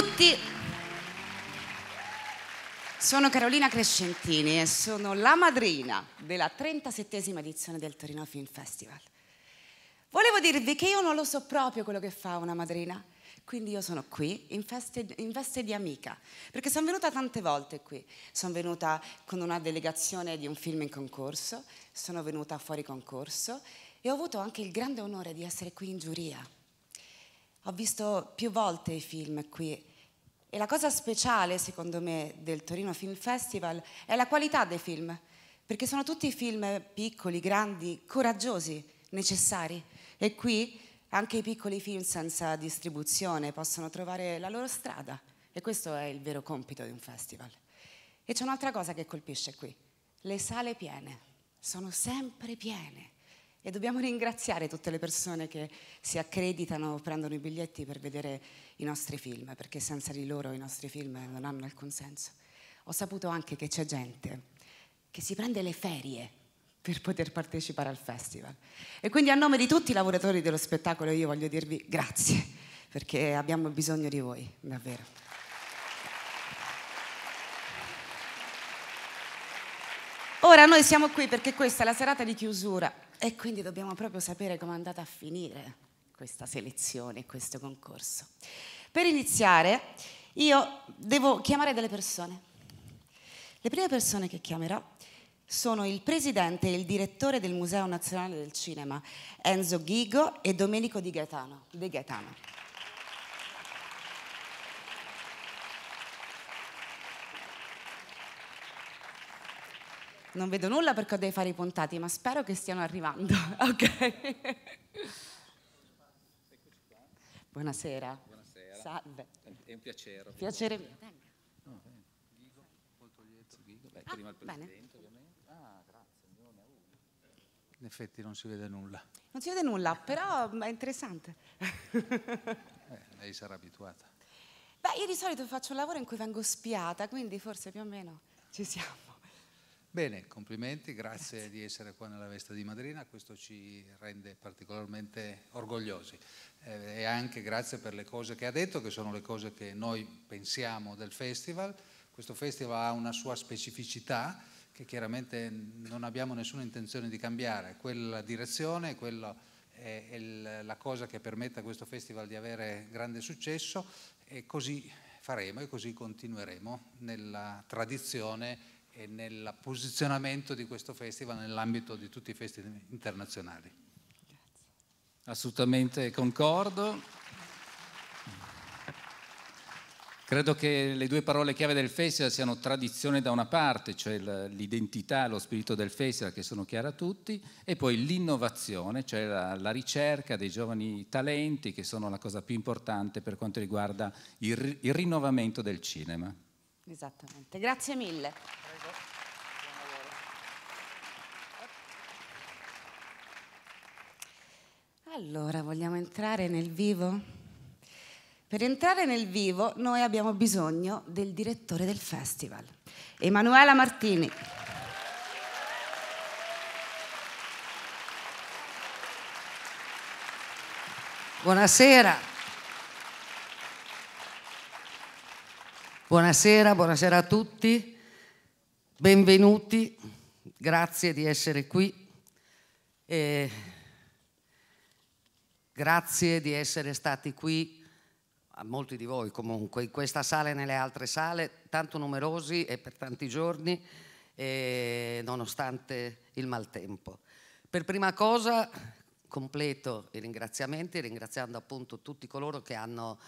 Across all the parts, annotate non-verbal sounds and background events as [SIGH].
tutti! Sono Carolina Crescentini e sono la madrina della 37esima edizione del Torino Film Festival. Volevo dirvi che io non lo so proprio quello che fa una madrina, quindi io sono qui in, feste, in veste di amica, perché sono venuta tante volte qui. Sono venuta con una delegazione di un film in concorso, sono venuta fuori concorso e ho avuto anche il grande onore di essere qui in giuria ho visto più volte i film qui e la cosa speciale, secondo me, del Torino Film Festival è la qualità dei film, perché sono tutti film piccoli, grandi, coraggiosi, necessari. E qui anche i piccoli film senza distribuzione possono trovare la loro strada. E questo è il vero compito di un festival. E c'è un'altra cosa che colpisce qui. Le sale piene. Sono sempre piene. E dobbiamo ringraziare tutte le persone che si accreditano, prendono i biglietti per vedere i nostri film, perché senza di loro i nostri film non hanno alcun senso. Ho saputo anche che c'è gente che si prende le ferie per poter partecipare al festival. E quindi a nome di tutti i lavoratori dello spettacolo io voglio dirvi grazie, perché abbiamo bisogno di voi, davvero. Ora noi siamo qui perché questa è la serata di chiusura e quindi dobbiamo proprio sapere come è andata a finire questa selezione, questo concorso. Per iniziare io devo chiamare delle persone. Le prime persone che chiamerò sono il presidente e il direttore del Museo Nazionale del Cinema, Enzo Ghigo e Domenico Di Gaetano. Di Gaetano. Non vedo nulla perché devo fare i puntati, ma spero che stiano arrivando. [LAUGHS] Ok. Buonasera. Buonasera. Salve. È un piacere. Piacere mio. No, Ghigo, molto lieto. Ghigo. Beh, prima il ah, Presidente, bene. ovviamente. Ah, grazie. No, ne In effetti non si vede nulla. Non si vede nulla, però mm, è interessante. eh, lei sarà abituata. Beh, io di solito faccio un lavoro in cui vengo spiata, quindi forse più o meno ci siamo. Bene, complimenti, grazie, grazie, di essere qua nella veste di madrina, questo ci rende particolarmente orgogliosi eh, e anche grazie per le cose che ha detto, che sono le cose che noi pensiamo del festival. Questo festival ha una sua specificità che chiaramente non abbiamo nessuna intenzione di cambiare, quella direzione, quella è, è la cosa che permette a questo festival di avere grande successo e così faremo e così continueremo nella tradizione e nel posizionamento di questo festival nell'ambito di tutti i festival internazionali. Grazie. Assolutamente concordo. Credo che le due parole chiave del festival siano tradizione da una parte, cioè l'identità, lo spirito del festival che sono chiare a tutti, e poi l'innovazione, cioè la, la, ricerca dei giovani talenti che sono la cosa più importante per quanto riguarda il, il rinnovamento del cinema. Esattamente, grazie mille. Allora, vogliamo entrare nel vivo? Per entrare nel vivo noi abbiamo bisogno del direttore del festival, Emanuela Martini. Buonasera. Buonasera, buonasera a tutti. Benvenuti, grazie di essere qui. E eh, Grazie di essere stati qui, a molti di voi comunque, in questa sala e nelle altre sale, tanto numerosi e per tanti giorni, e nonostante il maltempo. Per prima cosa completo i ringraziamenti, ringraziando appunto tutti coloro che hanno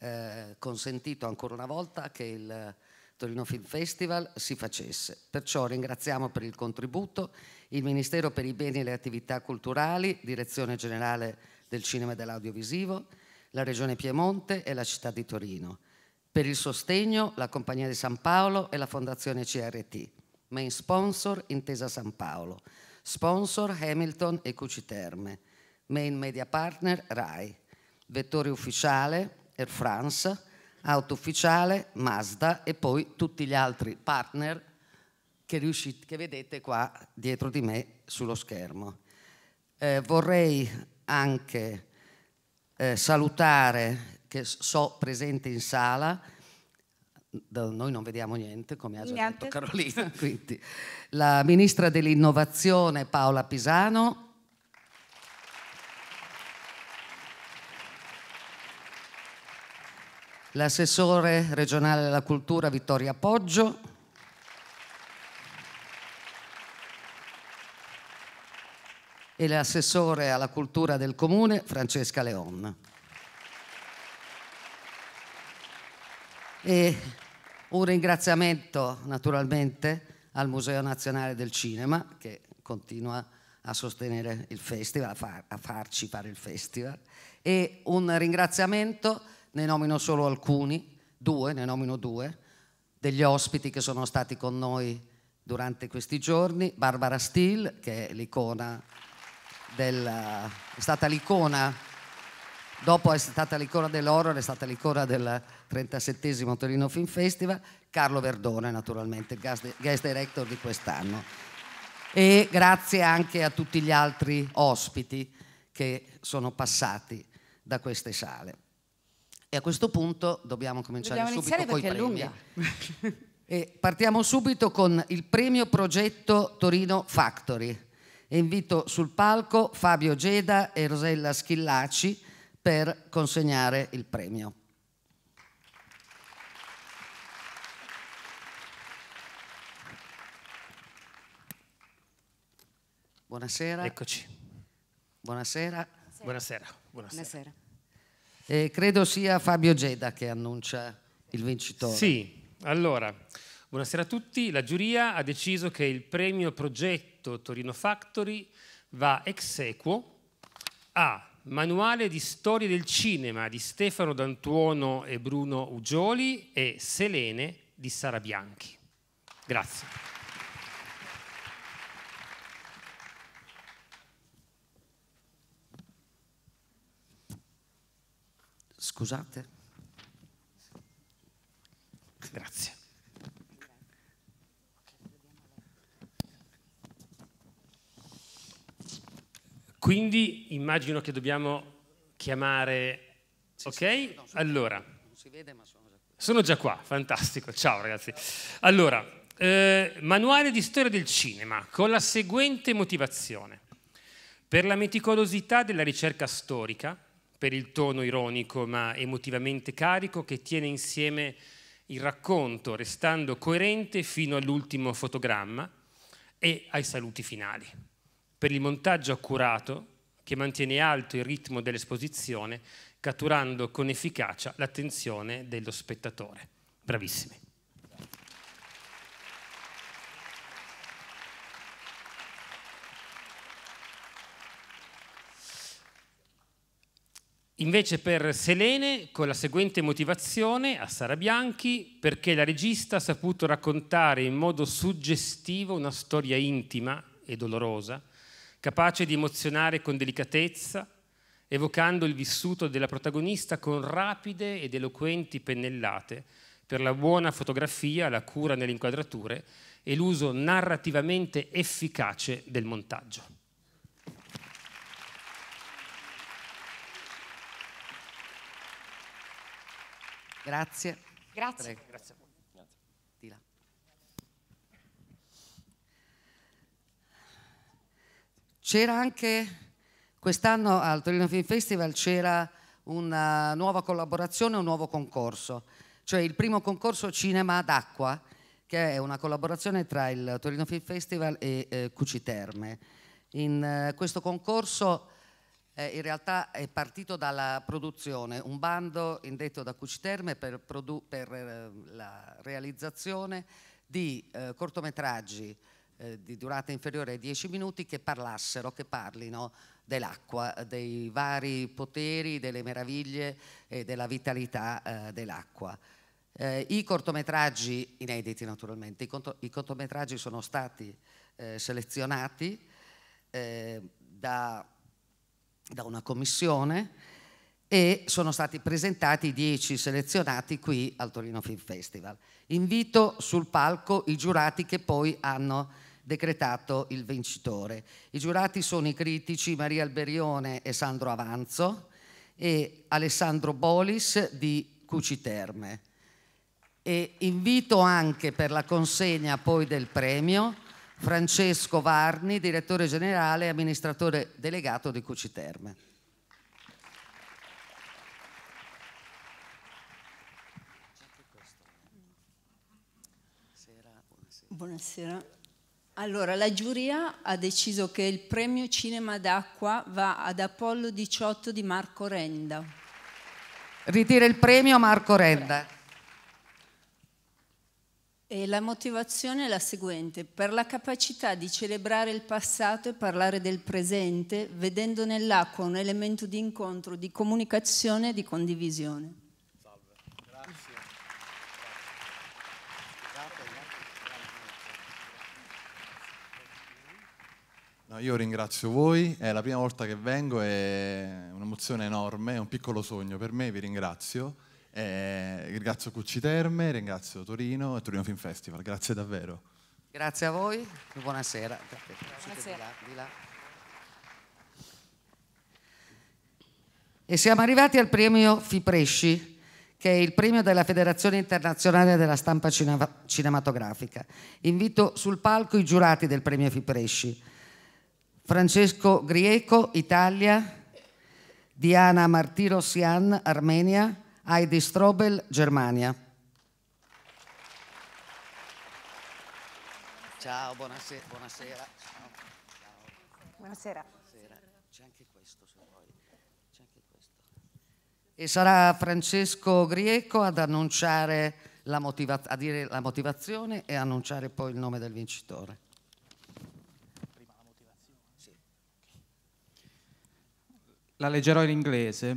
eh, consentito ancora una volta che il Torino Film Festival si facesse. Perciò ringraziamo per il contributo il Ministero per i Beni e le Attività Culturali, Direzione Generale del cinema e dell'audiovisivo, la Regione Piemonte e la città di Torino. Per il sostegno la Compagnia di San Paolo e la Fondazione CRT. Main sponsor Intesa San Paolo. Sponsor Hamilton e Cuci Terme. Main media partner RAI. Vettore ufficiale Air France. Auto ufficiale Mazda e poi tutti gli altri partner che, riuscite, che vedete qua dietro di me sullo schermo. Eh, vorrei anche eh, salutare, che so presente in sala, noi non vediamo niente, come ha già niente. detto Carolina, [LAUGHS] quindi, la Ministra dell'Innovazione Paola Pisano, l'assessore regionale della cultura Vittoria Poggio, e l'assessore alla cultura del comune Francesca Leon. E un ringraziamento naturalmente al Museo Nazionale del Cinema che continua a sostenere il festival, a, far, a farci fare il festival e un ringraziamento, ne nomino solo alcuni, due, ne nomino due, degli ospiti che sono stati con noi durante questi giorni, Barbara Steele che è l'icona del, è stata l'icona, dopo è stata l'icona dell'horror, è stata l'icona del 37 Torino Film Festival, Carlo Verdone naturalmente, il guest director di quest'anno. E grazie anche a tutti gli altri ospiti che sono passati da queste sale. E a questo punto dobbiamo cominciare dobbiamo subito con i premi. e partiamo subito con il premio progetto Torino Factory Invito sul palco Fabio Geda e Rosella Schillaci per consegnare il premio. Buonasera. Eccoci. Buonasera. Buonasera. Buonasera. Buonasera. Eh, credo sia Fabio Geda che annuncia il vincitore. Sì, allora... Buonasera a tutti, la giuria ha deciso che il premio progetto Torino Factory va ex equo a Manuale di Storia del Cinema di Stefano D'Antuono e Bruno Ugioli e Selene di Sara Bianchi. Grazie. Scusate. Grazie. Quindi immagino che dobbiamo chiamare... ok? allora. sono già qua, fantastico. Ciao ragazzi. Allora, eh, manuale di storia del cinema con la seguente motivazione. Per la meticolosità della ricerca storica, per il tono ironico ma emotivamente carico che tiene insieme il racconto, restando coerente fino all'ultimo fotogramma e ai saluti finali per il montaggio accurato che mantiene alto il ritmo dell'esposizione, catturando con efficacia l'attenzione dello spettatore. Bravissimi. Invece per Selene, con la seguente motivazione a Sara Bianchi, perché la regista ha saputo raccontare in modo suggestivo una storia intima e dolorosa, capace di emozionare con delicatezza, evocando il vissuto della protagonista con rapide ed eloquenti pennellate per la buona fotografia, la cura nelle inquadrature e l'uso narrativamente efficace del montaggio. Grazie. Grazie. Prego. Grazie. C'era anche quest'anno al Torino Film Festival c'era una nuova collaborazione, un nuovo concorso, cioè il primo concorso Cinema d'Acqua, che è una collaborazione tra il Torino Film Festival e eh, Cuciterme. In eh, questo concorso eh, in realtà è partito dalla produzione, un bando indetto da Cuciterme per, per eh, la realizzazione di eh, cortometraggi eh, di durata inferiore ai 10 minuti che parlassero, che parlino dell'acqua, dei vari poteri, delle meraviglie e della vitalità eh, dell'acqua. Eh, I cortometraggi, inediti naturalmente, i, conto, i cortometraggi sono stati eh, selezionati eh, da, da una commissione e sono stati presentati 10 selezionati qui al Torino Film Festival. Invito sul palco i giurati che poi hanno decretato il vincitore. I giurati sono i critici Maria Alberione e Sandro Avanzo e Alessandro Bolis di Cuciterme. E invito anche per la consegna poi del premio Francesco Varni, direttore generale e amministratore delegato di Cuciterme. Buonasera. Allora, la giuria ha deciso che il premio Cinema d'Acqua va ad Apollo 18 di Marco Renda. Ritira il premio Marco Renda. E la motivazione è la seguente, per la capacità di celebrare il passato e parlare del presente, vedendo nell'acqua un elemento di incontro, di comunicazione e di condivisione. No, io ringrazio voi, è la prima volta che vengo, è un'emozione enorme, è un piccolo sogno per me, vi ringrazio. Eh, ringrazio Cucci Terme, ringrazio Torino e Torino Film Festival, grazie davvero. Grazie a voi, buonasera. buonasera. Di là, di là. E siamo arrivati al premio Fipresci che è il premio della Federazione Internazionale della Stampa Cinematografica. Invito sul palco i giurati del premio Fipresci. Francesco Grieco, Italia, Diana Martirosian, Armenia, Heidi Strobel, Germania. Ciao, buonasera. Buonasera. Ciao. buonasera. buonasera. C'è anche questo se vuoi. C'è anche questo. E sarà Francesco Grieco ad annunciare la, motiva- a dire la motivazione e annunciare poi il nome del vincitore. la leggerò in inglese.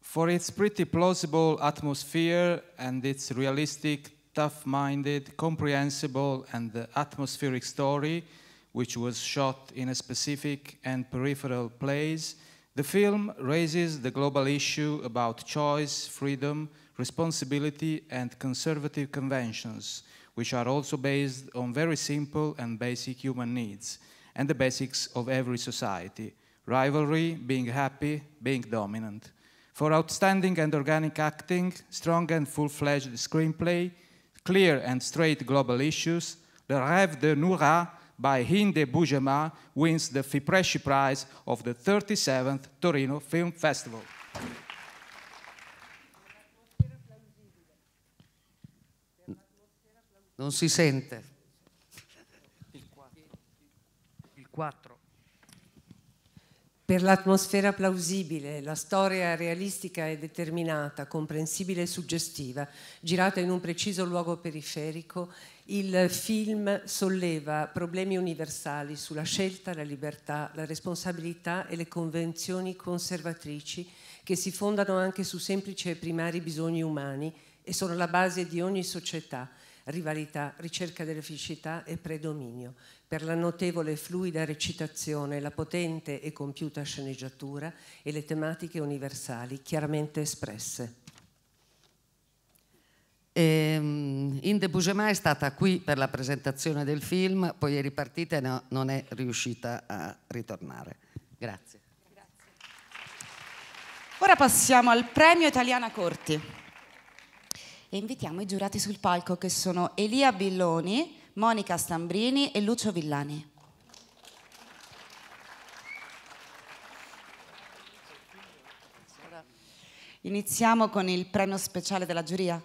For its pretty plausible atmosphere and its realistic, tough-minded, comprehensible and atmospheric story, which was shot in a specific and peripheral place, the film raises the global issue about choice, freedom, responsibility, and conservative conventions, which are also based on very simple and basic human needs and the basics of every society rivalry, being happy, being dominant. For outstanding and organic acting, strong and full-fledged screenplay, clear and straight global issues, Le Rêve de Noura by Hinde Bujema wins the Fipresci Prize of the 37th Torino Film Festival. Non si sente. Per l'atmosfera plausibile, la storia realistica e determinata, comprensibile e suggestiva, girata in un preciso luogo periferico, il film solleva problemi universali sulla scelta, la libertà, la responsabilità e le convenzioni conservatrici che si fondano anche su semplici e primari bisogni umani e sono la base di ogni società, rivalità, ricerca dell'efficità e predominio per la notevole e fluida recitazione, la potente e compiuta sceneggiatura e le tematiche universali chiaramente espresse. Ehm, Inde Bugemà è stata qui per la presentazione del film, poi è ripartita e no, non è riuscita a ritornare. Grazie. Grazie. Ora passiamo al premio Italiana Corti e invitiamo i giurati sul palco che sono Elia Billoni, Monica Stambrini e Lucio Villani. Iniziamo con il premio speciale della giuria.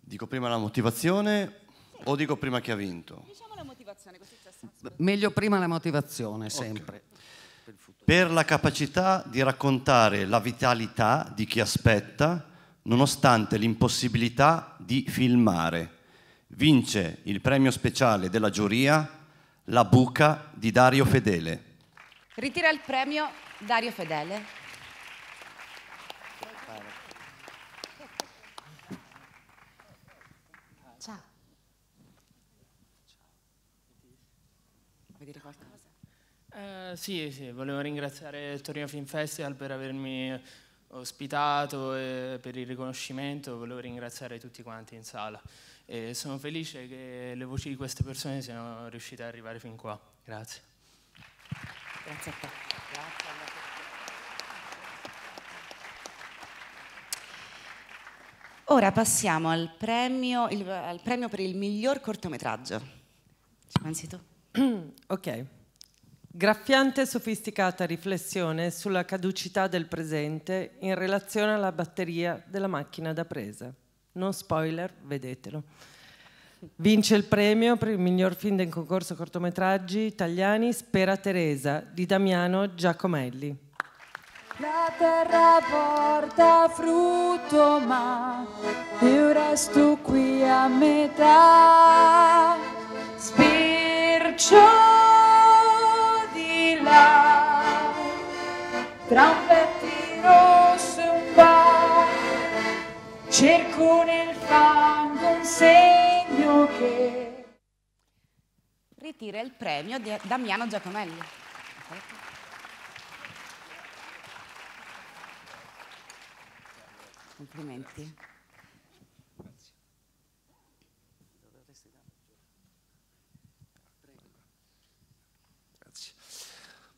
Dico prima la motivazione o dico prima chi ha vinto? Diciamo la motivazione, così c'è senso. Meglio prima la motivazione, sempre. Okay. Per la capacità di raccontare la vitalità di chi aspetta nonostante l'impossibilità di filmare. Vince il premio speciale della giuria La buca di Dario Fedele. Ritira il premio Dario Fedele. Ciao. Vuoi dire qualcosa? Uh, sì, sì, volevo ringraziare il Torino Film Festival per avermi ospitato e per il riconoscimento, volevo ringraziare tutti quanti in sala. E sono felice che le voci di queste persone siano riuscite ad arrivare fin qua. Grazie. Grazie a te. Grazie. Ora passiamo al premio, il, al premio per il miglior cortometraggio. Ci pensi tu? [CLEARS THROAT] ok. Graffiante e sofisticata riflessione sulla caducità del presente in relazione alla batteria della macchina da presa. Non spoiler, vedetelo. Vince il premio per il miglior film del concorso cortometraggi italiani Spera Teresa di Damiano Giacomelli. La terra porta frutto ma io resto qui a metà. Spircio trampetti rosso un po', cerco nel fango un segno che... Ritira il premio di Damiano Giacomelli. Complimenti.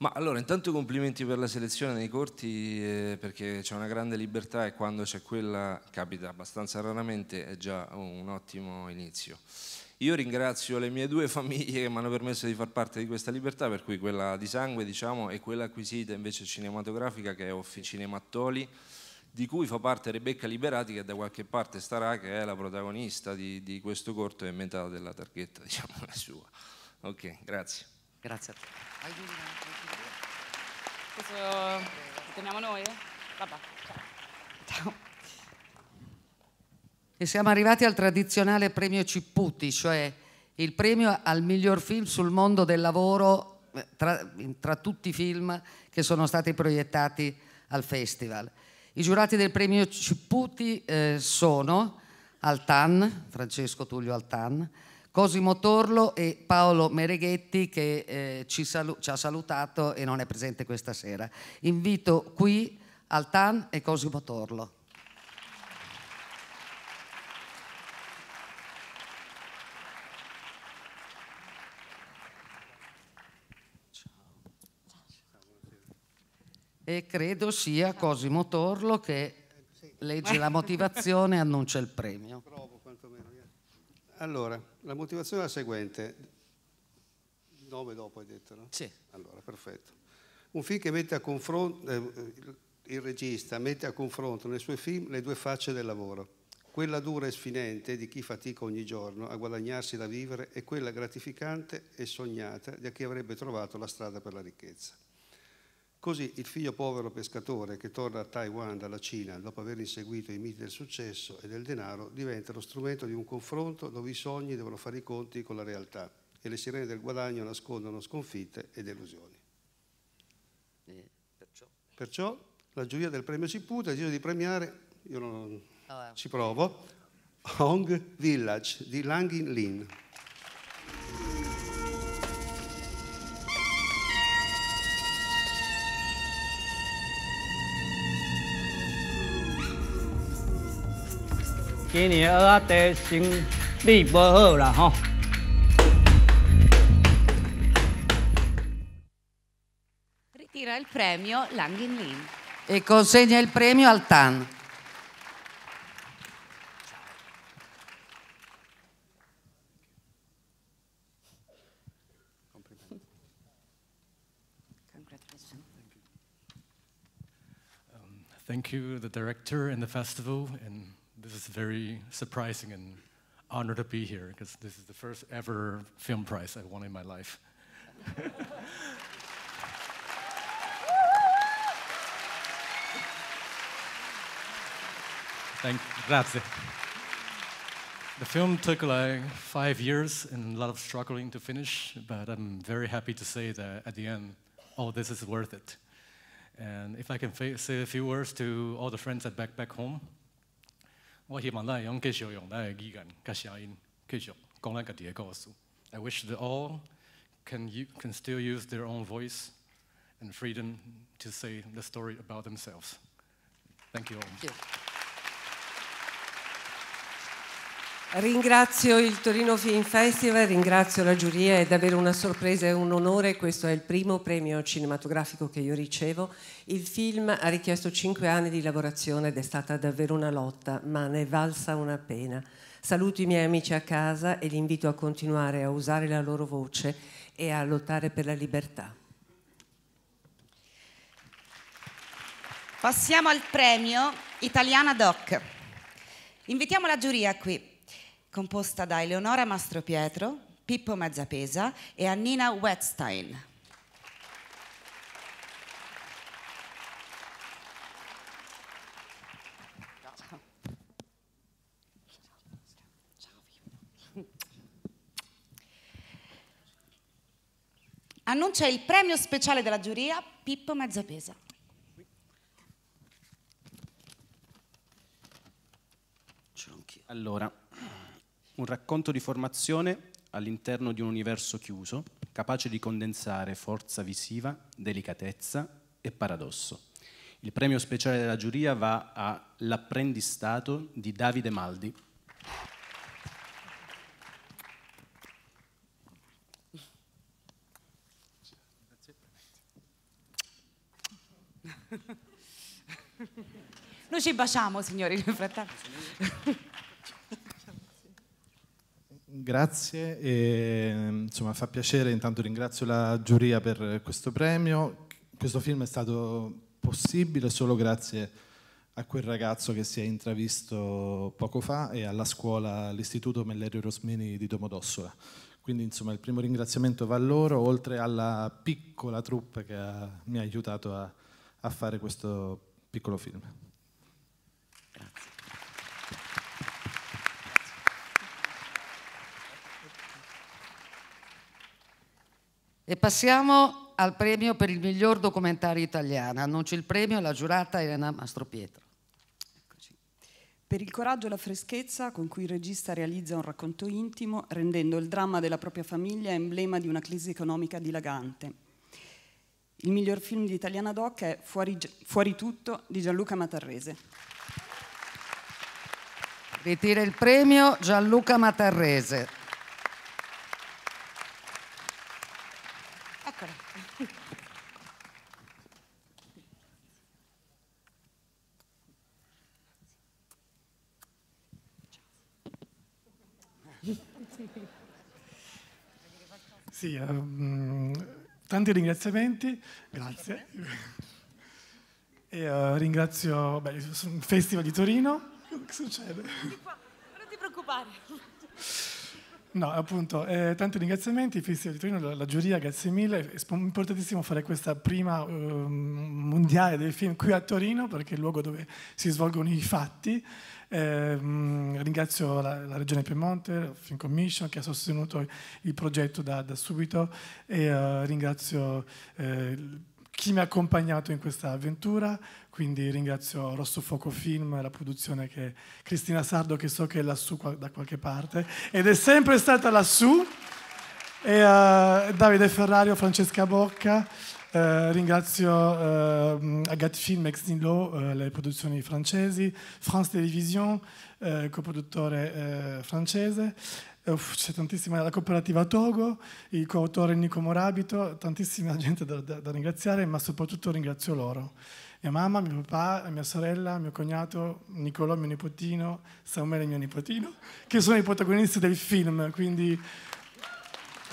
Ma allora, intanto complimenti per la selezione dei corti eh, perché c'è una grande libertà e quando c'è quella capita abbastanza raramente, è già un ottimo inizio. Io ringrazio le mie due [LAUGHS] famiglie che mi hanno permesso di far parte di questa libertà, per cui quella di sangue diciamo e quella acquisita invece cinematografica che è Officine Mattoli, di cui fa parte Rebecca Liberati che da qualche parte starà, che è la protagonista di, di questo corto e metà della targhetta [LAUGHS] diciamo la sua. Ok, grazie. Grazie a te. teniamo noi? Eh? Vabbè, ciao. ciao. E siamo arrivati al tradizionale premio Cipputi, cioè il premio al miglior film sul mondo del lavoro eh, tra, tra tutti i film che sono stati proiettati al festival. I giurati del premio Cipputi eh, sono Altan, Francesco Tullio Altan, Cosimo Torlo e Paolo Mereghetti che eh, ci, ci, ha salutato e non è presente questa sera. Invito qui Altan e Cosimo Torlo. E credo sia Cosimo Torlo che legge la motivazione e annuncia il premio. Eh. Allora, la motivazione è la seguente. Il nome dopo hai detto, no? Sì. Allora, perfetto. Un film che mette a confronto, eh, il regista mette a confronto nei suoi film le due facce del lavoro. Quella dura e sfinente di chi fatica ogni giorno a guadagnarsi da vivere e quella gratificante e sognata di chi avrebbe trovato la strada per la ricchezza. Così il figlio povero pescatore che torna a Taiwan dalla Cina dopo aver inseguito i miti del successo e del denaro diventa lo strumento di un confronto dove i sogni devono fare i conti con la realtà e le sirene del guadagno nascondono sconfitte e delusioni. E eh, perciò. perciò la giuria del premio Ciputa ha deciso di premiare, io non oh, eh. ci provo, Hong Village di Langin Lin. 今年蚵仔茶生理无好啦吼。Ritira il premio Langin Lin. E consegna il premio al TAN. thank you, um, the director and the festival, and this is very surprising and honor to be here because this is the first ever film prize I won in my life. Thank grazie. The film took like five years and a lot of struggling to finish, but I'm very happy to say that at the end, all this is worth it. And if I can say a few words to all the friends at back back home, I wish that all can, can still use their own voice and freedom to say the story about themselves. Thank you all. Thank you. Ringrazio il Torino Film Festival, ringrazio la giuria, è davvero una sorpresa e un onore, questo è il primo premio cinematografico che io ricevo. Il film ha richiesto cinque anni di lavorazione ed è stata davvero una lotta, ma ne è valsa una pena. Saluto i miei amici a casa e li invito a continuare a usare la loro voce e a lottare per la libertà. Passiamo al premio Italiana Doc. Invitiamo la giuria qui composta da Eleonora Mastro Pietro, Pippo Mezzapesa e Annina Wetstyle. Annuncia il premio speciale della giuria Pippo Mezzapesa. Allora, un racconto di formazione all'interno di un universo chiuso, capace di condensare forza visiva, delicatezza e paradosso. Il premio speciale della giuria va all'apprendistato di Davide Maldi. Noi ci baciamo, signori, nel frattempo. Grazie, e, insomma fa piacere, intanto ringrazio la giuria per questo premio. Questo film è stato possibile solo grazie a quel ragazzo che si è intravisto poco fa e alla scuola, all'istituto Mellerio Rosmini di Domodossola. Quindi insomma il primo ringraziamento va a loro, oltre alla piccola troupe che ha, mi ha aiutato a, a fare questo piccolo film. E passiamo al premio per il miglior documentario italiano. Annuncio il premio alla giurata Elena Mastropietro. Eccoci. Per il coraggio e la freschezza con cui il regista realizza un racconto intimo, rendendo il dramma della propria famiglia emblema di una crisi economica dilagante. Il miglior film di Italiana Doc è Fuori, Fuori tutto di Gianluca Matarrese. Ritira il premio Gianluca Matarrese. Sì, um, tanti ringraziamenti, grazie. E, uh, ringrazio beh, il Festival di Torino. Che succede? Non ti preoccupare. No, appunto, eh, tanti ringraziamenti, il Festival di Torino, la, la, giuria, grazie mille. È importantissimo fare questa prima eh, mondiale del film qui a Torino, perché è il luogo dove si svolgono i fatti. Eh, ringrazio la, la, Regione Piemonte, la Film Commission che ha sostenuto il progetto da, da subito e eh, ringrazio eh, chi mi ha accompagnato in questa avventura, quindi ringrazio Rosso Fuoco Film, la produzione che Cristina Sardo che so che è lassù da qualche parte ed è sempre stata lassù e uh, Davide Ferrario, Francesca Bocca eh, ringrazio eh, Agathe Film, Ex Law, eh, le produzioni francesi, France Télévision, eh, coproduttore eh, francese, Uff, c'è tantissima la cooperativa Togo, il coautore Nico Morabito, tantissima gente da, da, da, ringraziare, ma soprattutto ringrazio loro. Mia mamma, mio papà, mia sorella, mio cognato, Nicolò, mio nipotino, Samuele, mio nipotino, che sono i protagonisti del film, quindi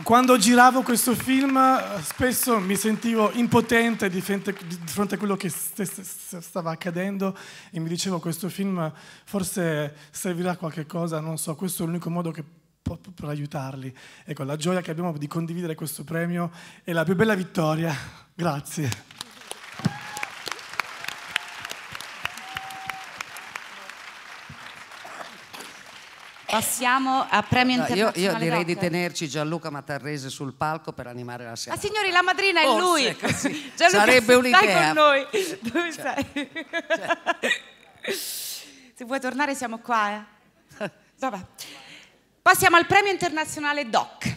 quando giravo questo film eh, spesso mi sentivo impotente di fronte, a quello che stava accadendo e mi dicevo questo film forse servirà a qualche cosa, non so, questo è l'unico modo che per aiutarli. Ecco, la gioia che abbiamo di condividere questo premio è la più bella vittoria. [LAUGHS] Grazie. Passiamo a premio no, internazionale. Io, io direi rock. di tenerci Gianluca Matarrese sul palco per animare la serata. Ah, signori, la madrina è Forse, lui. [LAUGHS] Gianluca, Sarebbe un'idea. Stai con noi. Cioè, Dove cioè, sei? Cioè. [LAUGHS] Se vuoi tornare siamo qua. Eh? Vabbè. Passiamo al premio internazionale DOC.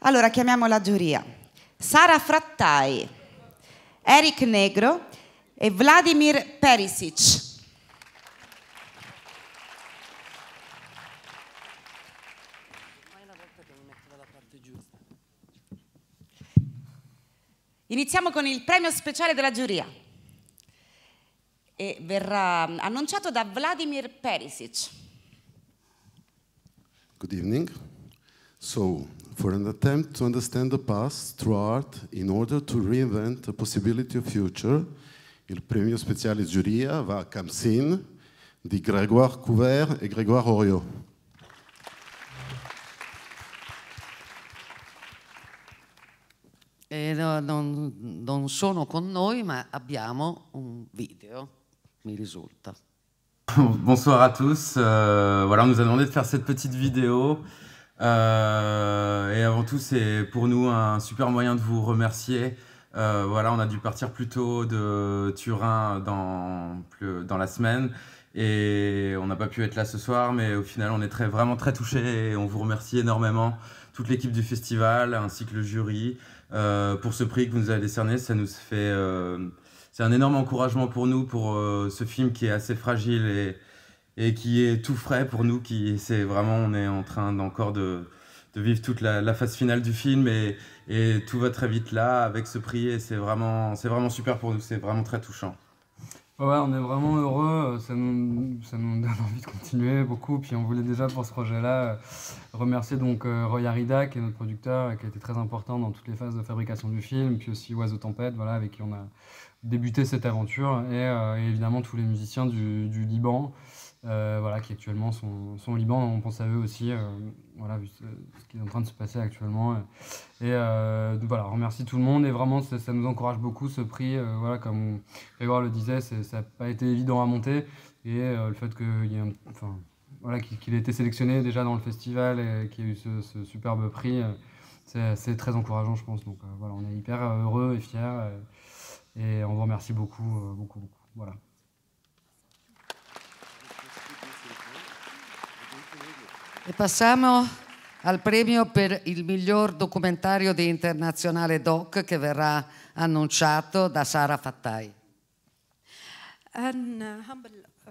Allora, chiamiamo la giuria. Sara Frattai, Eric Negro e Vladimir Perisic. Iniziamo con il premio speciale della giuria. E verrà mm, annunciato da Vladimir Perisic. Good evening. So, for an attempt to understand the past through art in order to reinvent a possibility of future, il premio speciale giuria va a Camsin di Grégoire Couvert e Grégoire Oriot. eh, no, non, non sono con noi, ma abbiamo un video, mi risulta. [LAUGHS] Bonsoir à tous. Euh, voilà, on nous a demandé de faire cette petite vidéo. Euh, et avant tout, c'est pour nous un super moyen de vous remercier. Euh, voilà, on a dû partir plus tôt de Turin dans, dans la semaine et on n'a pas pu être là ce soir, mais au final, on est très, vraiment très touchés et on vous remercie énormément, toute l'équipe du festival ainsi que le jury. Euh, pour ce prix que vous nous avez décerné. Ça nous fait, euh, c'est un énorme encouragement pour nous, pour euh, ce film qui est assez fragile et, et qui est tout frais pour nous. Qui, c'est vraiment, on est en train d'encore de, de vivre toute la, la, phase finale du film et, et, tout va très vite là avec ce prix et c'est vraiment, c'est vraiment super pour nous, c'est vraiment très touchant. Ouais, on est vraiment heureux, euh, ça nous, ça nous, donne [LAUGHS] envie de continuer beaucoup. Puis on voulait déjà pour ce projet-là euh, remercier donc euh, Roy Arida, qui est notre producteur et qui a été très important dans toutes les phases de fabrication du film, puis aussi Oiseau Tempête, voilà, avec qui on a débuté cette aventure, et, et évidemment tous les musiciens du, du Liban. Euh, voilà, qui actuellement sont, sont, au Liban. On pense à eux aussi, euh, voilà, vu ce, qui est en train de se passer actuellement. Et euh, voilà, on remercie tout le monde et vraiment ça, nous encourage beaucoup ce prix. voilà, comme Grégoire le disait, ça n'a pas été évident à monter et le fait qu'il ait enfin, voilà, qu'il ait été sélectionné déjà dans le festival et qu'il ait eu ce, superbe prix, c'est très encourageant, je pense. Donc voilà, on est hyper heureux et fiers et, et on vous remercie beaucoup, beaucoup, beaucoup. Voilà. E passiamo al premio per il miglior documentario di Internazionale Doc che verrà annunciato da Sara Fattai. An, uh, humble, uh,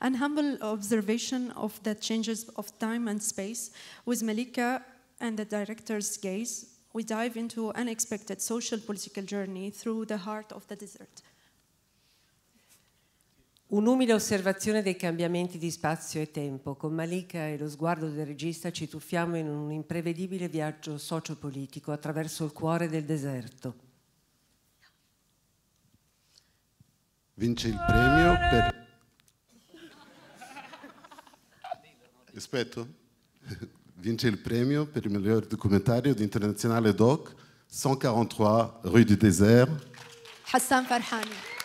An humble observation of the changes of time and space with Malika and the director's gaze, we dive into unexpected social political journey through the heart of the desert. Un'umile osservazione dei cambiamenti di spazio e tempo. Con Malika e lo sguardo del regista ci tuffiamo in un imprevedibile viaggio sociopolitico attraverso il cuore del deserto. Vince il premio per... Aspetto. Vince il premio per il miglior documentario di Internazionale Doc 143 Rue du Désert. Hassan Farhani.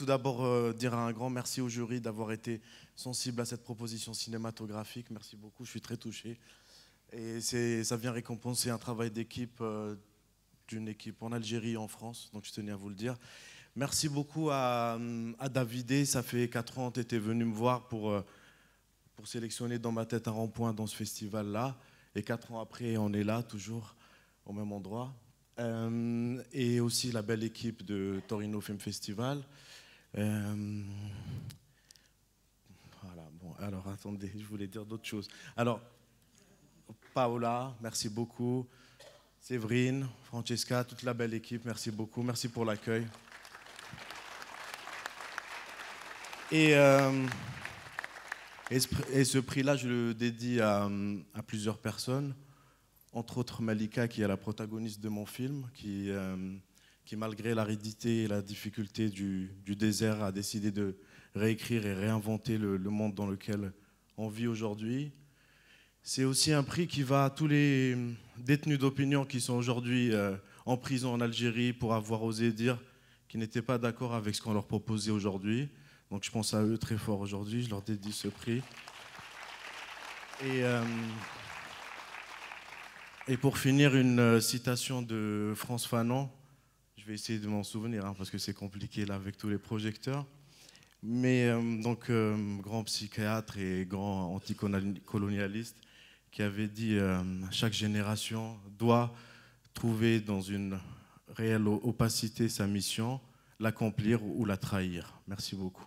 tout d'abord euh, dire un grand merci au jury d'avoir été sensible à cette proposition cinématographique. Merci beaucoup, je suis très touché. Et ça vient récompenser un travail d'équipe, euh, d'une équipe en Algérie et en France, donc je tenais à vous le dire. Merci beaucoup à, à Davidé, ça fait 4 ans, tu étais venu me voir euh, pour, sélectionner dans ma tête un rond-point dans ce festival-là. Et 4 ans après, on est là, toujours au même endroit. et aussi la belle équipe de Torino Film Festival. Euh, voilà, bon, alors attendez, je voulais dire d'autres choses. Alors, Paola, merci beaucoup. Séverine, Francesca, toute la belle équipe, merci beaucoup. Merci pour l'accueil. Et, euh, et, ce, prix-là, je le dédie à, plusieurs personnes, entre autres Malika, qui est la protagoniste de mon film, qui. Euh, qui, malgré l'aridité et la difficulté du, désert, a décidé de réécrire et réinventer le, monde dans lequel on vit aujourd'hui. C'est aussi un prix qui va à tous les détenus d'opinion qui sont aujourd'hui euh, en prison en Algérie pour avoir osé dire qu'ils n'étaient pas d'accord avec ce qu'on leur proposait aujourd'hui. Donc je pense à eux très fort aujourd'hui, je leur dédie ce prix. Et, euh, et pour finir, une citation de France Fanon je vais essayer de m'en souvenir, hein, parce que c'est compliqué là avec tous les projecteurs. Mais euh, donc, euh, grand psychiatre et grand anticolonialiste qui avait dit euh, chaque génération doit trouver dans une réelle opacité sa mission, l'accomplir ou la trahir. Merci beaucoup.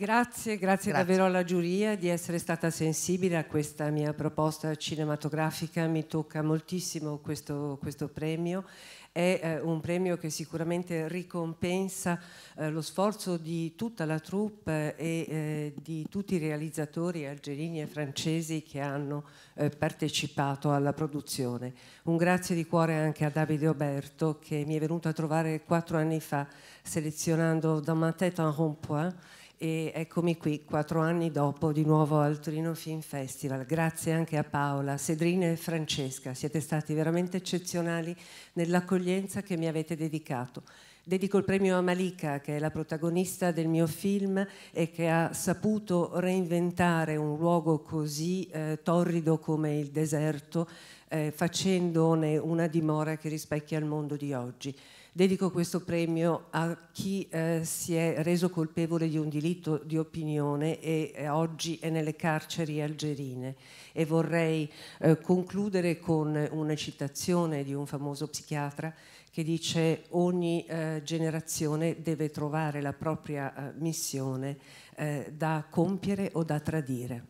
Grazie, grazie, davvero alla giuria di essere stata sensibile a questa mia proposta cinematografica, mi tocca moltissimo questo, questo premio, è eh, un premio che sicuramente ricompensa eh, lo sforzo di tutta la troupe e eh, di tutti i realizzatori algerini e francesi che hanno eh, partecipato alla produzione. Un grazie di cuore anche a Davide Oberto che mi è venuto a trovare quattro anni fa selezionando Dans ma tête un rond-point e eccomi qui quattro anni dopo di nuovo al Torino Film Festival. Grazie anche a Paola, Sedrina e Francesca, siete stati veramente eccezionali nell'accoglienza che mi avete dedicato. Dedico il premio a Malika, che è la protagonista del mio film e che ha saputo reinventare un luogo così eh, torrido come il deserto, eh, facendone una dimora che rispecchia il mondo di oggi. Dedico questo premio a chi eh, si è reso colpevole di un delitto di opinione e eh, oggi è nelle carceri algerine. E vorrei eh, concludere con una citazione di un famoso psichiatra che dice ogni eh, generazione deve trovare la propria eh, missione eh, da compiere o da tradire.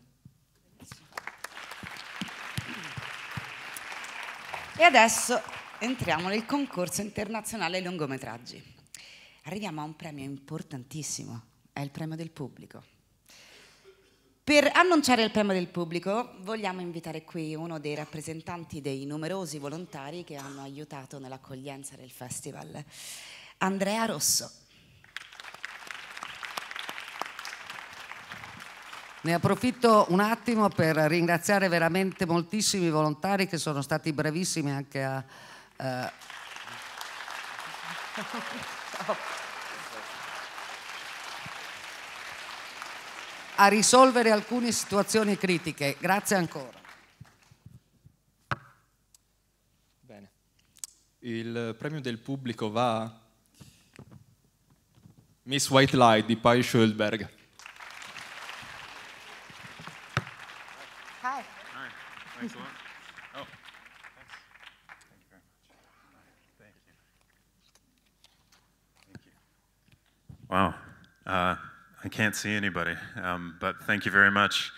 E adesso entriamo nel concorso internazionale lungometraggi. Arriviamo a un premio importantissimo, è il premio del pubblico. Per annunciare il premio del pubblico vogliamo invitare qui uno dei rappresentanti dei numerosi volontari che hanno aiutato nell'accoglienza del festival, Andrea Rosso. Ne approfitto un attimo per ringraziare veramente moltissimi volontari che sono stati bravissimi anche a eh, [LAUGHS] a risolvere alcune situazioni critiche. Grazie ancora. Bene. Il premio del pubblico va a Miss White Light di Pai Schulberg. Hi. Hi. Wow. Uh, I can't see anybody, um, but thank you very much.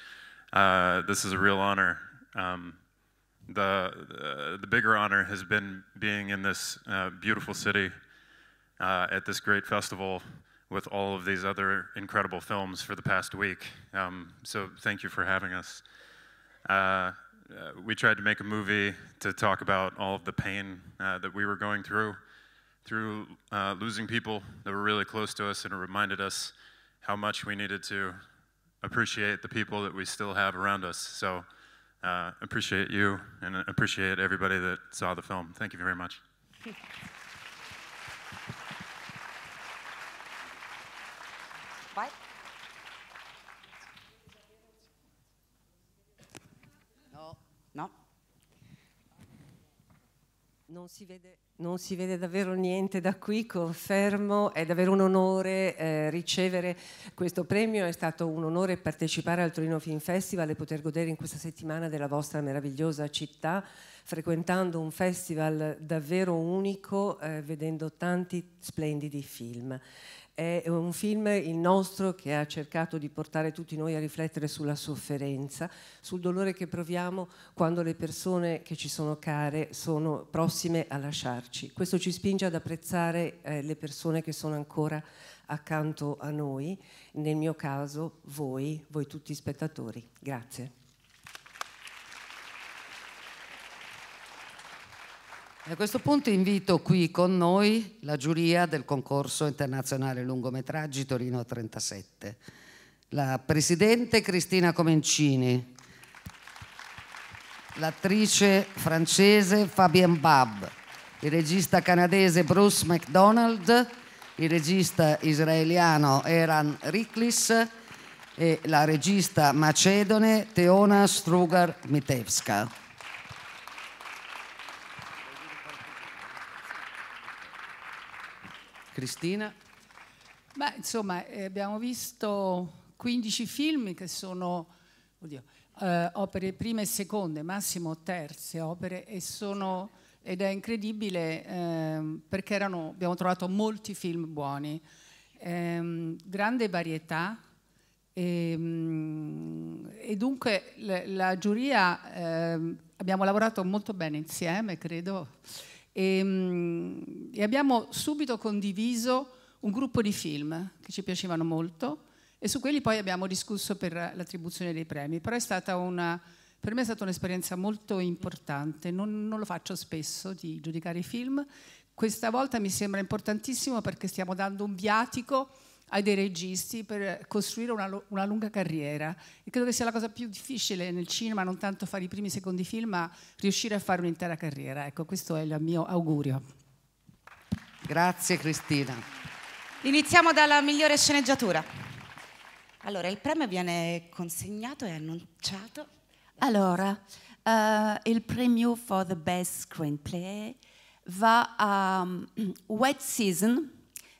Uh, this is a real honor. Um, the, uh, the bigger honor has been being in this uh, beautiful city uh, at this great festival with all of these other incredible films for the past week. Um, so thank you for having us. Uh, we tried to make a movie to talk about all of the pain that we were going through through uh, losing people that were really close to us and reminded us how much we needed to appreciate the people that we still have around us. So uh, appreciate you and appreciate everybody that saw the film. Thank you very much. [LAUGHS] No. No. Non si vede. non si vede davvero niente da qui, confermo, è davvero un onore eh, ricevere questo premio, è stato un onore partecipare al Torino Film Festival e poter godere in questa settimana della vostra meravigliosa città, frequentando un festival davvero unico, eh, vedendo tanti splendidi film. È un film, il nostro, che ha cercato di portare tutti noi a riflettere sulla sofferenza, sul dolore che proviamo quando le persone che ci sono care sono prossime a lasciarci. Questo ci spinge ad apprezzare eh, le persone che sono ancora accanto a noi, nel mio caso voi, voi tutti spettatori. Grazie. A questo punto invito qui con noi la giuria del concorso internazionale lungometraggi Torino 37, la presidente Cristina Comencini, l'attrice francese Fabienne Bab, il regista canadese Bruce MacDonald, il regista israeliano Eran Riklis e la regista macedone Teona Strugar-Mitevska. Cristina? Beh, insomma, eh, abbiamo visto 15 film che sono oddio, eh, opere prime e seconde, massimo terze opere, e sono, ed è incredibile eh, perché erano, abbiamo trovato molti film buoni, ehm, grande varietà. E, ehm, e dunque la, la giuria ehm, abbiamo lavorato molto bene insieme, credo. E, ehm, e abbiamo subito condiviso un gruppo di film che ci piacevano molto e su quelli poi abbiamo discusso per l'attribuzione dei premi, però è stata una, per me è stata un'esperienza molto importante, non, non lo faccio spesso di giudicare i film, questa volta mi sembra importantissimo perché stiamo dando un viatico ai dei registi per costruire una, una, lunga carriera. E credo che sia la cosa più difficile nel cinema, non tanto fare i primi e i secondi film, ma riuscire a fare un'intera carriera. Ecco, questo è il mio augurio. Grazie Cristina. Iniziamo dalla migliore sceneggiatura. Allora, il premio viene consegnato e annunciato. Allora, uh, il premio for the best screenplay va a um, Wet Season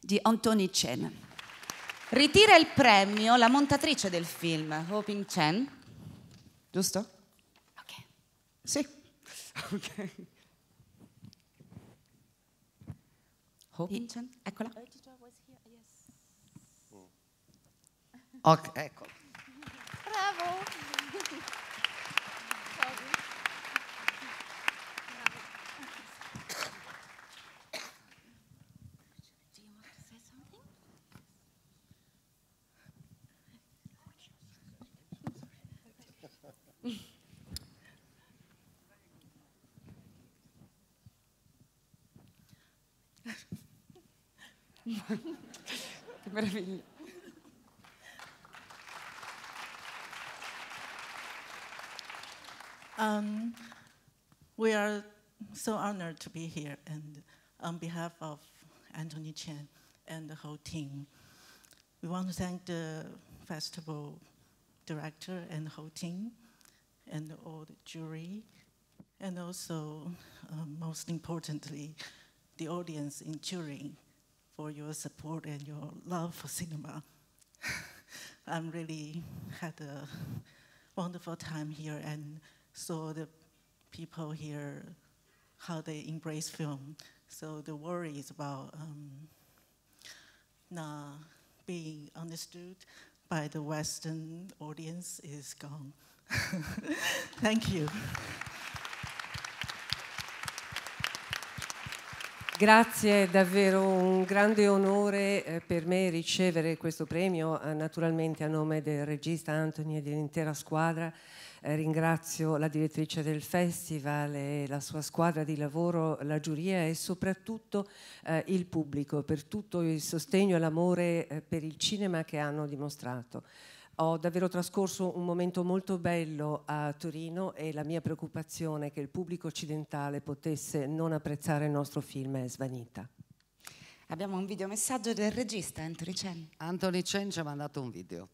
di Anthony Chen. Ritira il premio la montatrice del film, Ho Ping Chen. Giusto? Ok. Sì. [LAUGHS] Ok. Ho Ping Chen, eccola. Ok, eccola. Um, we are so honored to be here and on behalf of Anthony Chen and the whole team, we want to thank the festival director and the whole team and all the jury and also uh, most importantly the audience in Turin for your support and your love for cinema. [LAUGHS] I'm really had a wonderful time here and saw the people here, how they embrace film. So the worry is about um, not being understood by the Western audience is gone. [LAUGHS] Thank you. Grazie, è davvero un grande onore eh, per me ricevere questo premio, eh, naturalmente a nome del regista Anthony e dell'intera squadra. Eh, ringrazio la direttrice del festival e la sua squadra di lavoro, la giuria e soprattutto il pubblico per tutto il sostegno e l'amore per il cinema che hanno dimostrato. Ho davvero trascorso un momento molto bello a Torino e la mia preoccupazione che il pubblico occidentale potesse non apprezzare il nostro film è svanita. Abbiamo un videomessaggio del regista Anthony Chen. Anthony Chen ci ha mandato un video.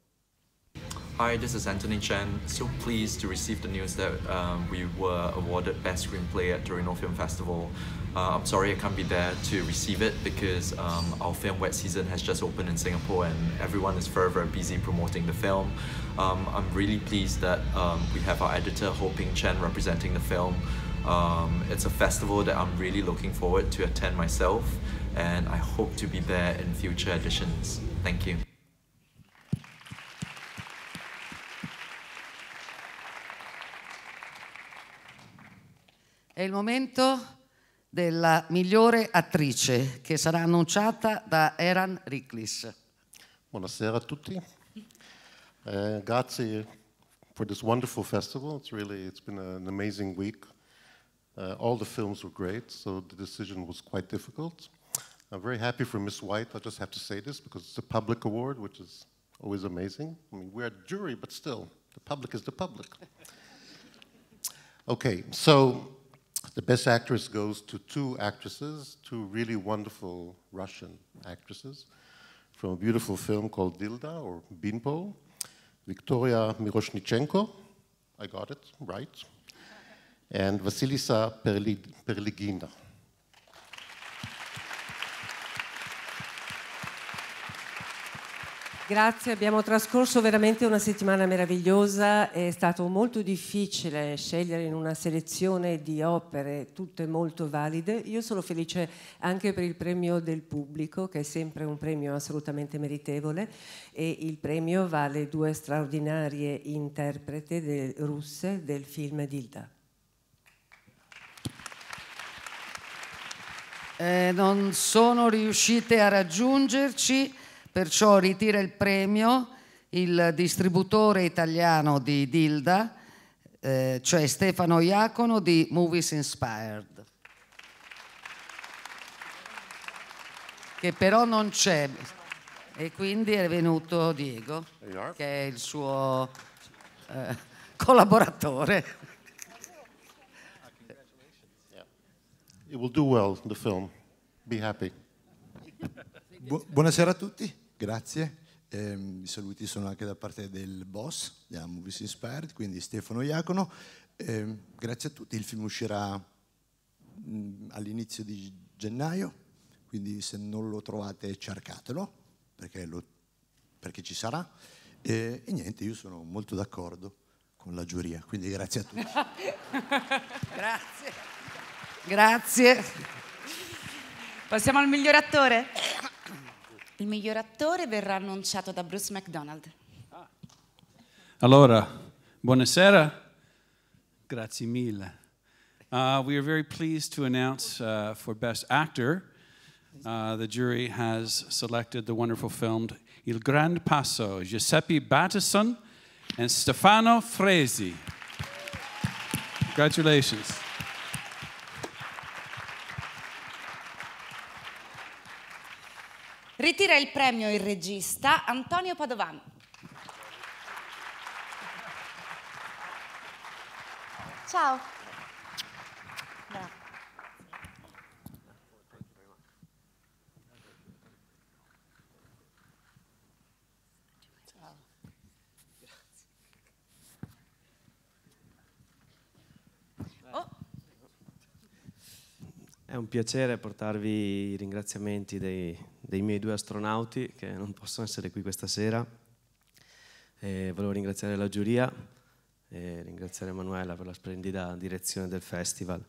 Hi, this is Anthony Chen. So pleased to receive the news that um, we were awarded Best Screenplay at Torino Film Festival. Uh, I'm sorry I can't be there to receive it because um, our film wet season has just opened in Singapore and everyone is very, very busy promoting the film. Um, I'm really pleased that um, we have our editor Ho Ping Chen representing the film. Um, it's a festival that I'm really looking forward to attend myself and I hope to be there in future editions. Thank you. È il momento della migliore attrice che sarà annunciata da Eran Riklis. Buonasera a tutti. Uh, grazie for this wonderful festival. It's really it's been an amazing week. Uh, all the films were great, so the decision was quite difficult. I'm very happy for Miss White. I just have to say this because it's a public award, which is always amazing. I mean, we're a jury, but still, the public is the public. okay, so the Best Actress goes to two actresses, two really wonderful Russian actresses from a beautiful film called Dilda or Binpo, Victoria Miroshnichenko, I got it right, and Vasilisa Perligina. Grazie, abbiamo trascorso veramente una settimana meravigliosa, è stato molto difficile scegliere in una selezione di opere tutte molto valide, io sono felice anche per il premio del pubblico che è sempre un premio assolutamente meritevole e il premio va alle due straordinarie interprete de, russe del film Dilda. Eh, non sono riuscite a raggiungerci Perciò ritira il premio il distributore italiano di Dilda, eh, cioè Stefano Iacono di Movies Inspired. Che però non c'è. E quindi è venuto Diego, che è il suo eh, collaboratore. It will do well, the film. Be happy. Bu buonasera a tutti. Grazie. Eh, I saluti sono anche da parte del boss della Movies Inspired, quindi Stefano Iacono. Eh, grazie a tutti, il film uscirà mm, all'inizio di gennaio, quindi se non lo trovate cercatelo perché, lo, perché ci sarà. E, e niente, io sono molto d'accordo con la giuria, quindi grazie a tutti. [LAUGHS] grazie. Grazie. Passiamo al miglior attore. Il miglior attore verrà annunciato da Bruce McDonald. Allora, buonasera. Grazie mille. Uh, we are very pleased to announce uh, for Best Actor, uh, the jury has selected the wonderful film Il Grande Passo, Giuseppe Battison and Stefano Fresi. Congratulations. Ritira il premio il regista Antonio Padovan. Ciao. È un piacere portarvi i ringraziamenti dei, dei, miei due astronauti che non possono essere qui questa sera. E volevo ringraziare la giuria e ringraziare Emanuela per la splendida direzione del festival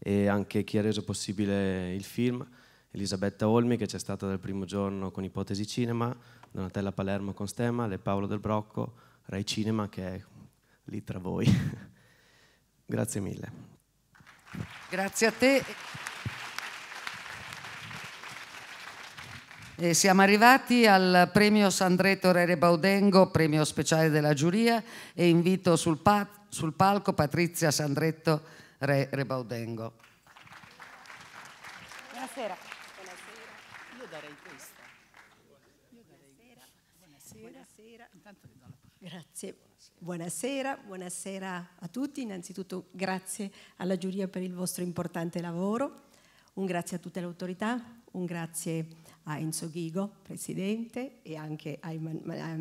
e anche chi ha reso possibile il film, Elisabetta Olmi che c'è stata dal primo giorno con Ipotesi Cinema, Donatella Palermo con Stema, Le Paolo del Brocco, Rai Cinema che è lì tra voi. [LAUGHS] Grazie mille. Grazie a te. E eh, siamo arrivati al premio Sandretto Rere Baudengo, premio speciale della giuria, e invito sul, pa sul palco Patrizia Sandretto Rere Baudengo. Buonasera. Buonasera. Io darei questa. Io darei... Buonasera. Buonasera. Buonasera. Intanto do la Grazie. Buonasera, buonasera a tutti. Innanzitutto grazie alla giuria per il vostro importante lavoro. Un grazie a tutte le autorità, un grazie a Enzo Ghigo, presidente, e anche a,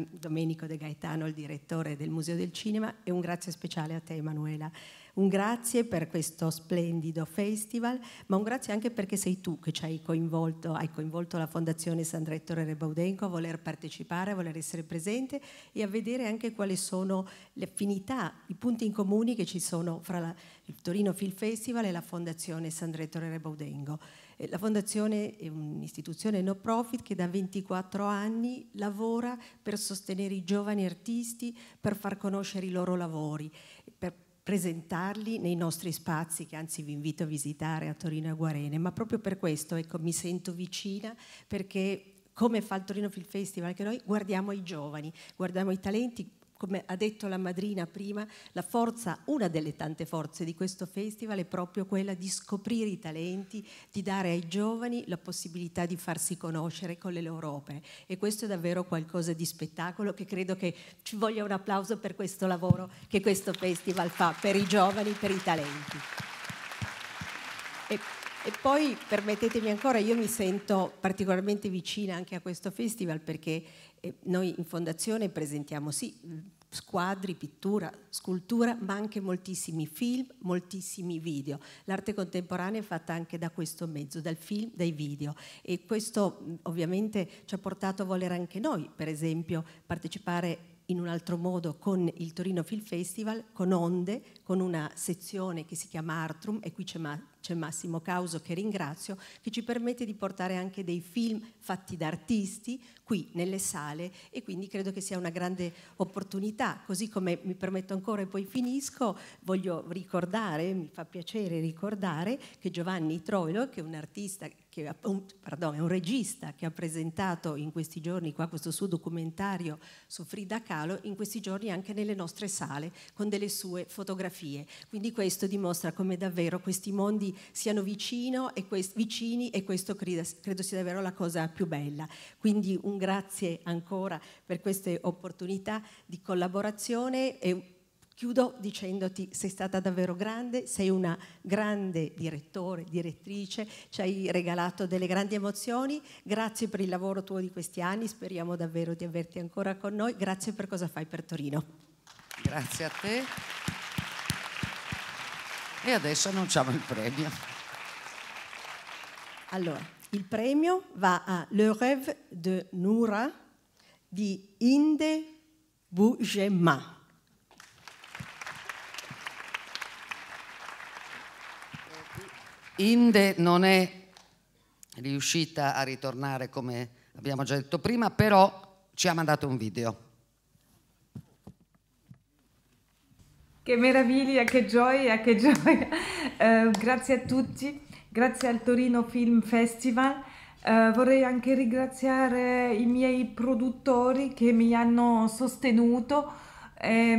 Domenico De Gaetano, il direttore del Museo del Cinema, e un grazie speciale a te Emanuela. Un grazie per questo splendido festival, ma un grazie anche perché sei tu che ci hai coinvolto, hai coinvolto la Fondazione Sandretto Rebaudenco a voler partecipare, a voler essere presente e a vedere anche quali sono le affinità, i punti in comune che ci sono fra la, il Torino Film Festival e la Fondazione Sandretto Rebaudengo. Eh, la fondazione è un'istituzione no profit che da 24 anni lavora per sostenere i giovani artisti, per far conoscere i loro lavori, per presentarli nei nostri spazi che anzi vi invito a visitare a Torino e a Guarene, ma proprio per questo ecco, mi sento vicina perché come fa il Torino Film Festival, che noi guardiamo i giovani, guardiamo i talenti, come ha detto la madrina prima, la forza, una delle tante forze di questo festival è proprio quella di scoprire i talenti, di dare ai giovani la possibilità di farsi conoscere con le loro opere e questo è davvero qualcosa di spettacolo che credo che ci voglia un applauso per questo lavoro che questo festival fa per i giovani, per i talenti. E e poi permettetemi ancora, io mi sento particolarmente vicina anche a questo festival perché eh, noi in fondazione presentiamo sì squadri, pittura, scultura, ma anche moltissimi film, moltissimi video. L'arte contemporanea è fatta anche da questo mezzo, dal film, dai video e questo ovviamente ci ha portato a voler anche noi, per esempio, partecipare in un altro modo con il Torino Film Festival, con onde, con una sezione che si chiama Artrum e qui c'è, Ma Massimo Causo che ringrazio, che ci permette di portare anche dei film fatti da artisti qui nelle sale e quindi credo che sia una grande opportunità, così come mi permetto ancora e poi finisco, voglio ricordare, mi fa piacere ricordare che Giovanni Troilo, che è un artista che pardon, è un regista che ha presentato in questi giorni qua questo suo documentario su Frida Kahlo, in questi giorni anche nelle nostre sale con delle sue fotografie fotografie. Quindi questo dimostra come davvero questi mondi siano vicino e vicini e questo credo, credo sia davvero la cosa più bella. Quindi un grazie ancora per queste opportunità di collaborazione e Chiudo dicendoti sei stata davvero grande, sei una grande direttore, direttrice, ci hai regalato delle grandi emozioni, grazie per il lavoro tuo di questi anni, speriamo davvero di averti ancora con noi, grazie per cosa fai per Torino. Grazie a te. E adesso annunciamo il premio. Allora, il premio va a Le rêve de Noura di Inde Bougema. Inde non è riuscita a ritornare come abbiamo già detto prima, però ci ha mandato un video. Che meraviglia, che gioia, che gioia. Eh, grazie a tutti, grazie al Torino Film Festival. Eh, vorrei anche ringraziare i miei produttori che mi hanno sostenuto. Eh,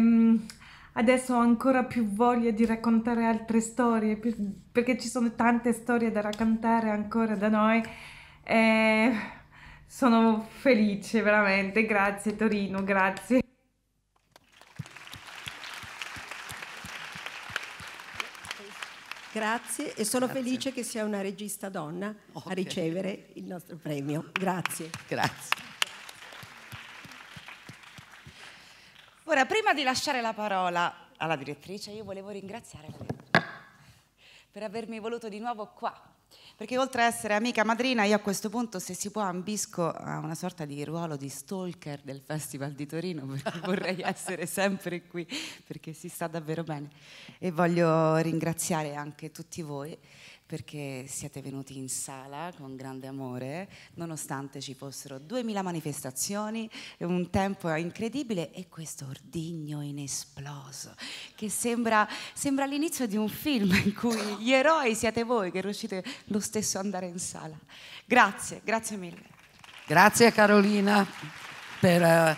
adesso ho ancora più voglia di raccontare altre storie, perché ci sono tante storie da raccontare ancora da noi. Eh, sono felice, veramente. Grazie Torino, grazie. Grazie e sono Grazie. felice che sia una regista donna okay. a ricevere il nostro premio. Grazie. Grazie. Ora, prima di lasciare la parola alla direttrice, io volevo ringraziare per avermi voluto di nuovo qua perché oltre a essere amica madrina, io a questo punto, se si può, ambisco a una sorta di ruolo di stalker del Festival di Torino, perché [LAUGHS] vorrei essere sempre qui, perché si sta davvero bene. E voglio ringraziare anche tutti voi perché siete venuti in sala con grande amore, nonostante ci fossero duemila manifestazioni, un tempo incredibile e questo ordigno inesploso, che sembra, sembra l'inizio di un film in cui gli eroi siete voi che riuscite lo stesso ad andare in sala. Grazie, grazie mille. Grazie Carolina per eh,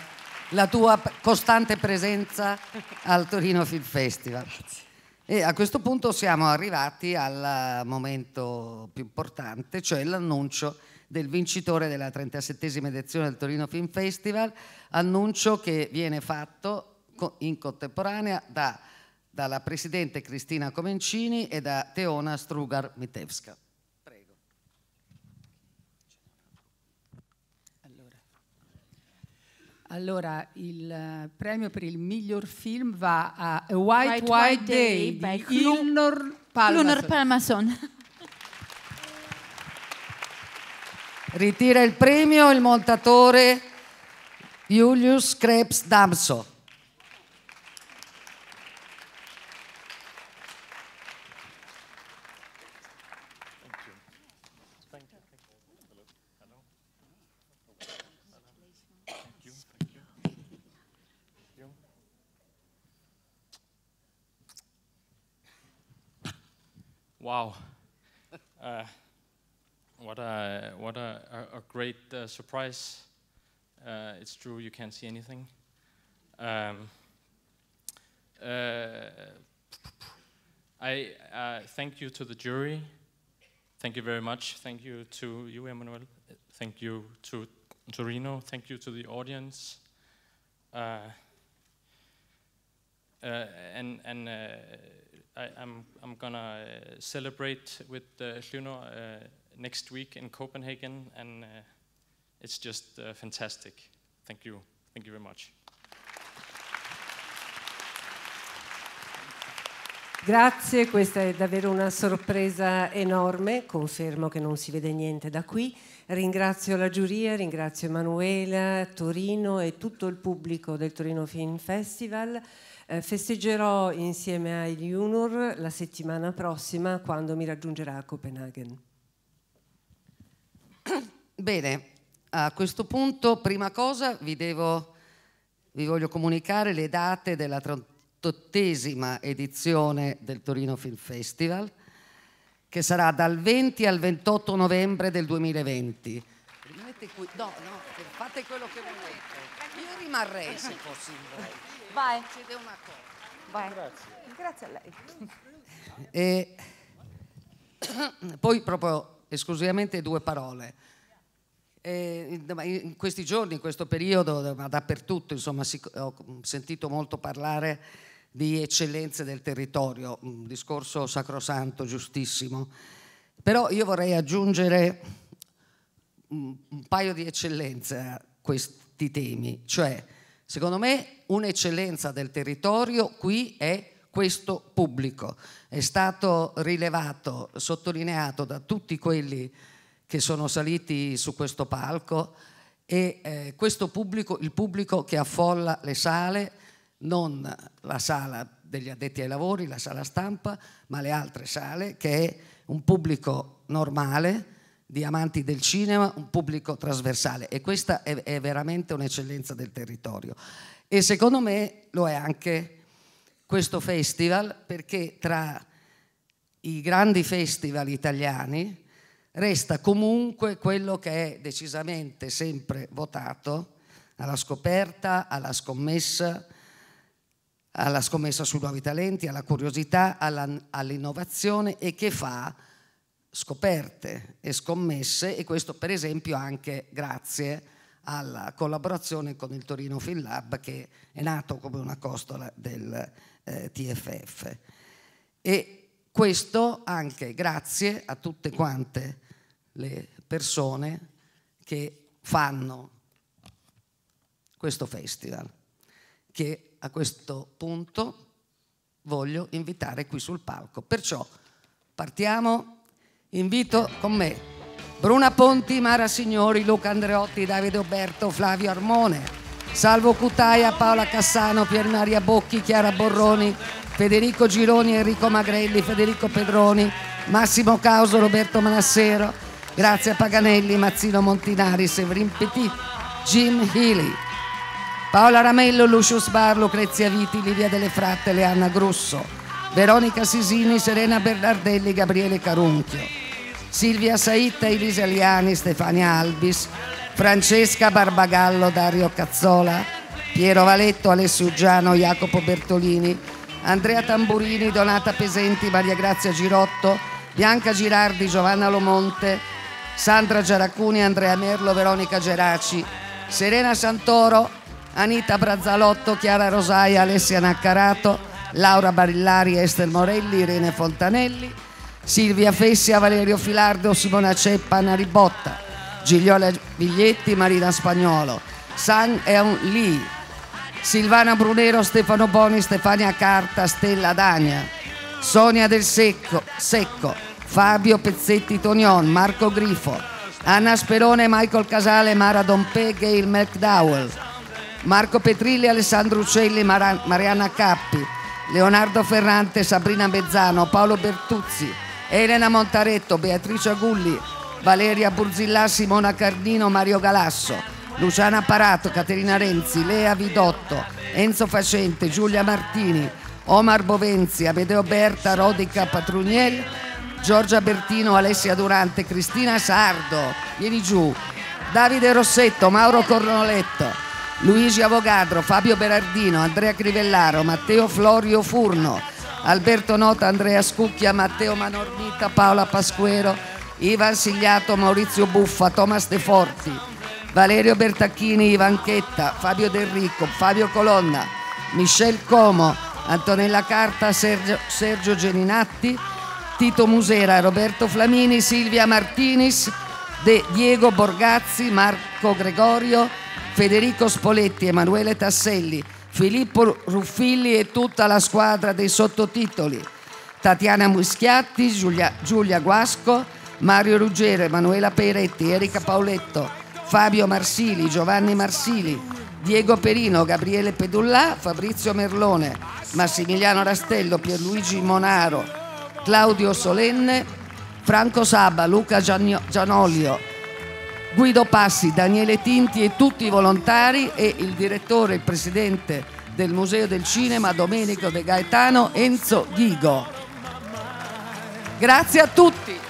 la tua costante presenza al Torino Film Festival. Grazie. E a questo punto siamo arrivati al eh, momento più importante, cioè l'annuncio del vincitore della 37esima edizione del Torino Film Festival, annuncio che viene fatto in contemporanea da, dalla presidente Cristina Comencini e da Teona Strugar-Mitevska. Allora, il eh, premio per il miglior film va a A White White, White Day, Day di Ilnor Palmason. Lunor Palmason. [LAUGHS] Ritira il premio il montatore Julius Krebs Damso. wow. Uh, what a, what a, a, great uh, surprise. Uh, it's true, you can't see anything. Um, uh, I uh, thank you to the jury. Thank you very much. Thank you to you, Emmanuel. Thank you to Torino. Thank you to the audience. Uh, and and I, am I'm, I'm gonna uh, celebrate with Hluno uh, uh, next week in Copenhagen, and uh, it's just uh, fantastic. Thank you. Thank you very much. Grazie, questa è davvero una sorpresa enorme, confermo che non si vede niente da qui. Ringrazio la giuria, ringrazio Emanuela, Torino e tutto il pubblico del Torino Film Festival. Eh, festeggerò insieme a Ilunur la settimana prossima quando mi raggiungerà a Copenaghen. [CLEARS THROAT] Bene, a questo punto prima cosa vi, devo, vi voglio comunicare le date della 38esima edizione del Torino Film Festival che sarà dal 20 al 28 novembre del 2020 fate, qui, no, no, fate quello che volete. Io rimarrei se fossi in voi. Vai. Siete una cosa. Vai. Grazie. Grazie a lei. E poi proprio esclusivamente due parole. in questi giorni, in questo periodo, ma dappertutto, insomma, ho sentito molto parlare di eccellenze del territorio, un discorso sacrosanto, giustissimo. Però io vorrei aggiungere un paio di eccellenze a questi temi, cioè secondo me un'eccellenza del territorio qui è questo pubblico, è stato rilevato, sottolineato da tutti quelli che sono saliti su questo palco e eh, questo pubblico, il pubblico che affolla le sale, non la sala degli addetti ai lavori, la sala stampa, ma le altre sale, che è un pubblico normale, di amanti del cinema, un pubblico trasversale e questa è, è veramente un'eccellenza del territorio. E secondo me lo è anche questo festival perché tra i grandi festival italiani resta comunque quello che è decisamente sempre votato alla scoperta, alla scommessa, alla scommessa sui nuovi talenti, alla curiosità, all'innovazione e che fa scoperte e scommesse e questo per esempio anche grazie alla collaborazione con il Torino Film Lab che è nato come una costola del eh, TFF. E questo anche grazie a tutte quante le persone che fanno questo festival, che a questo punto voglio invitare qui sul palco. Perciò partiamo Invito con me Bruna Ponti, Mara Signori, Luca Andreotti, Davide Oberto, Flavio Armone, Salvo Cutaia, Paola Cassano, Pier Piermaria Bocchi, Chiara Borroni, Federico Gironi, Enrico Magrelli, Federico Pedroni, Massimo Causo, Roberto Manassero, Grazia Paganelli, Mazzino Montinari, Severin Petit, Jim Healy, Paola Ramello, Lucius Bar, Lucrezia Viti, Livia Delle Fratte, Leanna Grusso, Veronica Sisini, Serena Bernardelli, Gabriele Carunchio, Silvia Saitta, Elisa Liani, Stefania Albis, Francesca Barbagallo, Dario Cazzola, Piero Valetto, Alessio Giano, Jacopo Bertolini, Andrea Tamburini, Donata Pesenti, Maria Grazia Girotto, Bianca Girardi, Giovanna Lomonte, Sandra Giaracuni, Andrea Merlo, Veronica Geraci, Serena Santoro, Anita Brazzalotto, Chiara Rosaia, Alessia Naccarato, Laura Barillari, Esther Morelli, Irene Fontanelli, Silvia Fessia, Valerio Filardo, Simona Ceppa, Anna Ribotta, Gigliola Biglietti, Marina Spagnolo, San Eun Lee, Silvana Brunero, Stefano Boni, Stefania Carta, Stella Dania, Sonia Del Secco, Secco Fabio Pezzetti Tonion, Marco Grifo, Anna Sperone, Michael Casale, Mara Dompe, Gail McDowell, Marco Petrilli, Alessandro Uccelli, Mar Mariana Cappi, Leonardo Ferrante, Sabrina Mezzano, Paolo Bertuzzi, Elena Montaretto, Beatrice Agulli, Valeria Burzillà, Simona Cardino, Mario Galasso, Luciana Parato, Caterina Renzi, Lea Vidotto, Enzo Facente, Giulia Martini, Omar Bovenzi, Amedeo Berta, Rodica Patruniel, Giorgia Bertino, Alessia Durante, Cristina Sardo, vieni giù, Davide Rossetto, Mauro Cornoletto, Luigi Avogadro, Fabio Berardino, Andrea Crivellaro, Matteo Florio Furno, Alberto Nota, Andrea Scucchia, Matteo Manormita, Paola Pasquero, Ivan Sigliato, Maurizio Buffa, Thomas De Forti, Valerio Bertacchini, Ivan Chetta, Fabio Del Ricco, Fabio Colonna, Michel Como, Antonella Carta, Sergio, Sergio Geninatti, Tito Musera, Roberto Flamini, Silvia Martinis, De Diego Borgazzi, Marco Gregorio, Federico Spoletti, Emanuele Tasselli, Filippo Ruffilli e tutta la squadra dei sottotitoli, Tatiana Muschiatti, Giulia, Giulia Guasco, Mario Ruggero, Emanuela Peretti, Erika Paoletto, Fabio Marsili, Giovanni Marsili, Diego Perino, Gabriele Pedullà, Fabrizio Merlone, Massimiliano Rastello, Pierluigi Monaro, Claudio Solenne, Franco Saba, Luca Gianolio, Guido Passi, Daniele Tinti e tutti i volontari e il direttore, e presidente del Museo del Cinema Domenico De Gaetano, Enzo Ghigo. Grazie a tutti.